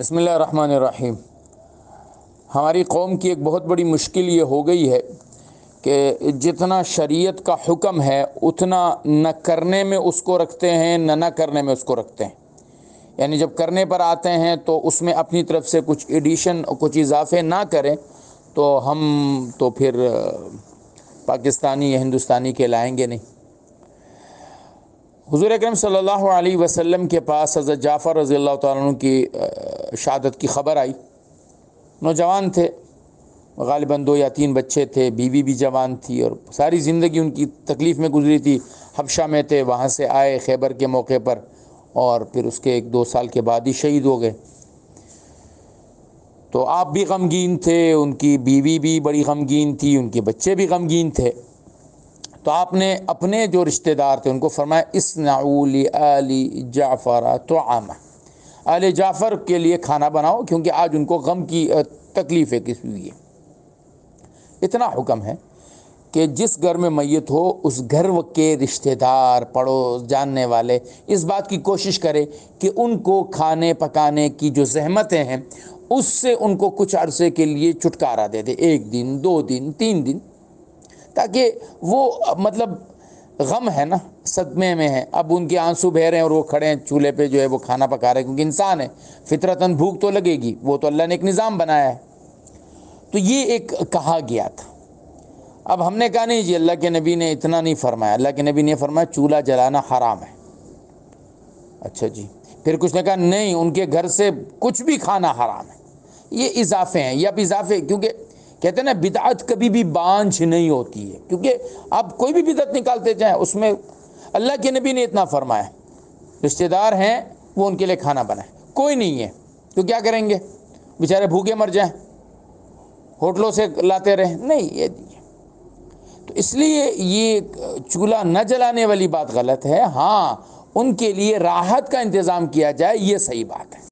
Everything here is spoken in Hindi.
बसमीम हमारी कौम की एक बहुत बड़ी मुश्किल ये हो गई है कि जितना शरीयत का हुक्म है उतना न करने में उसको रखते हैं न न करने में उसको रखते हैं यानी जब करने पर आते हैं तो उसमें अपनी तरफ से कुछ एडिशन कुछ इजाफे ना करें तो हम तो फिर पाकिस्तानी या हिंदुस्तानी के लाएँगे नहीं हजूर अक्रम सल्ला अलैहि के पास हज़रत जाफ़र रज़ी अल्लाह की शहादत की खबर आई नौजवान थे गालिबा दो या तीन बच्चे थे बीवी भी जवान थी और सारी ज़िंदगी उनकी तकलीफ़ में गुजरी थी हबशा में थे वहाँ से आए खैबर के मौके पर और फिर उसके एक दो साल के बाद ही शहीद हो गए तो आप भी गमगीन थे उनकी बीवी भी बड़ी गमगीन थी उनके बच्चे भी गमगीन थे तो आपने अपने जो रिश्तेदार थे उनको फरमाया इस नाउली अली जाफ़रा तो आमा आल जाफ़र के लिए खाना बनाओ क्योंकि आज उनको गम की तकलीफ़ है किसी हुई है इतना हुक्म है कि जिस घर में मैत हो उस घर के रिश्तेदार पड़ोस जानने वाले इस बात की कोशिश करें कि उनको खाने पकाने की जो जहमतें हैं उससे उनको कुछ अरसे के लिए छुटकारा दे दे एक दिन दो दिन तीन दिन ताकि वो मतलब गम है ना सदमे में है अब उनके आंसू बह रहे हैं और वो खड़े हैं चूल्हे पे जो है वो खाना पका रहे हैं क्योंकि इंसान है फितरतन भूख तो लगेगी वो तो अल्लाह ने एक निज़ाम बनाया है तो ये एक कहा गया था अब हमने कहा नहीं जी अल्लाह के नबी ने इतना नहीं फरमाया अल्लाह के नबी ने फरमाया चूल्हा जलाना हराम है अच्छा जी फिर कुछ ने कहा नहीं उनके घर से कुछ भी खाना हराम है ये इजाफे हैं ये अब इजाफे क्योंकि कहते हैं ना बिदात कभी भी बांझ नहीं होती है क्योंकि आप कोई भी बिदत निकालते जाएं उसमें अल्लाह के नबी ने इतना फरमाया रिश्तेदार हैं वो उनके लिए खाना बनाए कोई नहीं है तो क्या करेंगे बेचारे भूखे मर जाएं होटलों से लाते रहे नहीं ये तो इसलिए ये चूल्हा न जलाने वाली बात गलत है हाँ उनके लिए राहत का इंतज़ाम किया जाए ये सही बात है